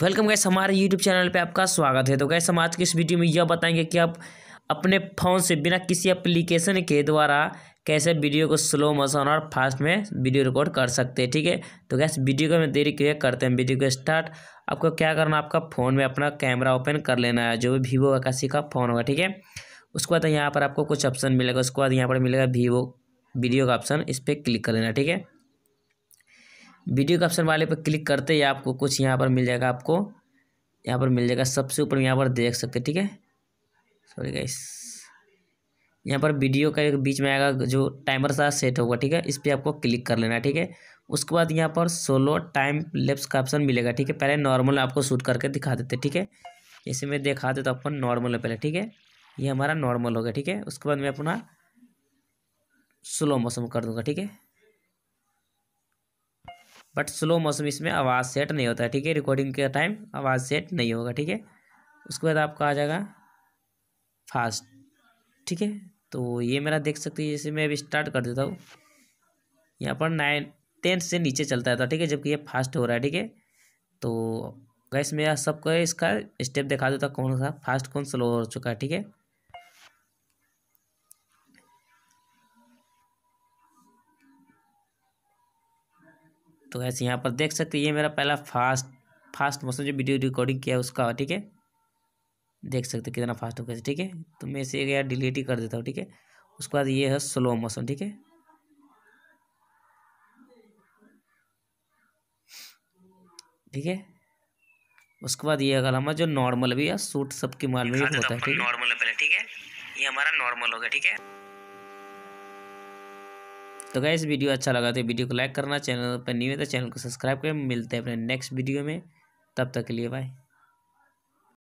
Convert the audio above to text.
welcome guys हमारे YouTube channel पे आपका स्वागत है तो गैस हम आज के इस वीडियो में यह बताएंगे कि आप अपने फ़ोन से बिना किसी एप्लीकेशन के द्वारा कैसे वीडियो को स्लो मोशन और फास्ट में वीडियो रिकॉर्ड कर सकते हैं ठीक है तो गैस वीडियो को हमें देरी क्रिएट करते हैं वीडियो को स्टार्ट आपको क्या करना आपका फ़ोन में अपना कैमरा ओपन कर लेना है जो भी वीवो अकासी का फ़ोन होगा ठीक है उसके बाद यहाँ पर आपको कुछ ऑप्शन मिलेगा उसके बाद यहाँ पर मिलेगा वीवो वीडियो का ऑप्शन इस पर क्लिक कर लेना ठीक है वीडियो के ऑप्शन वाले पर क्लिक करते ही आपको कुछ यहाँ पर मिल जाएगा आपको यहाँ पर मिल जाएगा सबसे ऊपर यहाँ पर देख सकते ठीक है सॉरी गाइस यहाँ पर वीडियो का एक बीच में आएगा जो टाइमर सा सेट होगा ठीक है इस पर आपको क्लिक कर लेना ठीक है उसके बाद यहाँ पर सोलो टाइम लेप्स का ऑप्शन मिलेगा ठीक है पहले नॉर्मल आपको शूट करके दिखा देते ठीक है जैसे मैं दिखा देता तो अपन नॉर्मल है पहले ठीक है ये हमारा नॉर्मल हो गया ठीक है उसके बाद मैं अपना स्लो मोशन कर दूंगा ठीक है बट स्लो मौसम इसमें आवाज़ सेट नहीं होता है ठीक है रिकॉर्डिंग के टाइम आवाज़ सेट नहीं होगा ठीक है उसके बाद आपका आ जाएगा फास्ट ठीक है तो ये मेरा देख सकते हैं जैसे मैं अभी स्टार्ट कर देता हूँ यहाँ पर नाइन टेंथ से नीचे चलता रहता है ठीक है जबकि ये फास्ट हो रहा है ठीक है तो गैस मैं सबको इसका स्टेप दिखा देता कौन सा फास्ट कौन स्लो हो चुका है ठीक है तो ऐसे यहाँ पर देख सकते हैं ये मेरा पहला फास्ट फास्ट मोशन जो वीडियो रिकॉर्डिंग किया है उसका ठीक है देख सकते कितना फास्ट हो गया ठीक है तो मैं इसे यार डिलीट ही कर देता हूँ ठीक है उसके बाद ये है स्लो मोशन ठीक है ठीक है उसके बाद ये अगला हमारा जो नॉर्मल भी है सूट सबके माल में होता है ठीक है नॉर्मल पहले ठीक है ये हमारा नॉर्मल हो गया ठीक है तो क्या वीडियो अच्छा लगा तो वीडियो को लाइक करना चैनल पर न्यू है तो चैनल को सब्सक्राइब करें मिलते हैं अपने नेक्स्ट वीडियो में तब तक के लिए बाय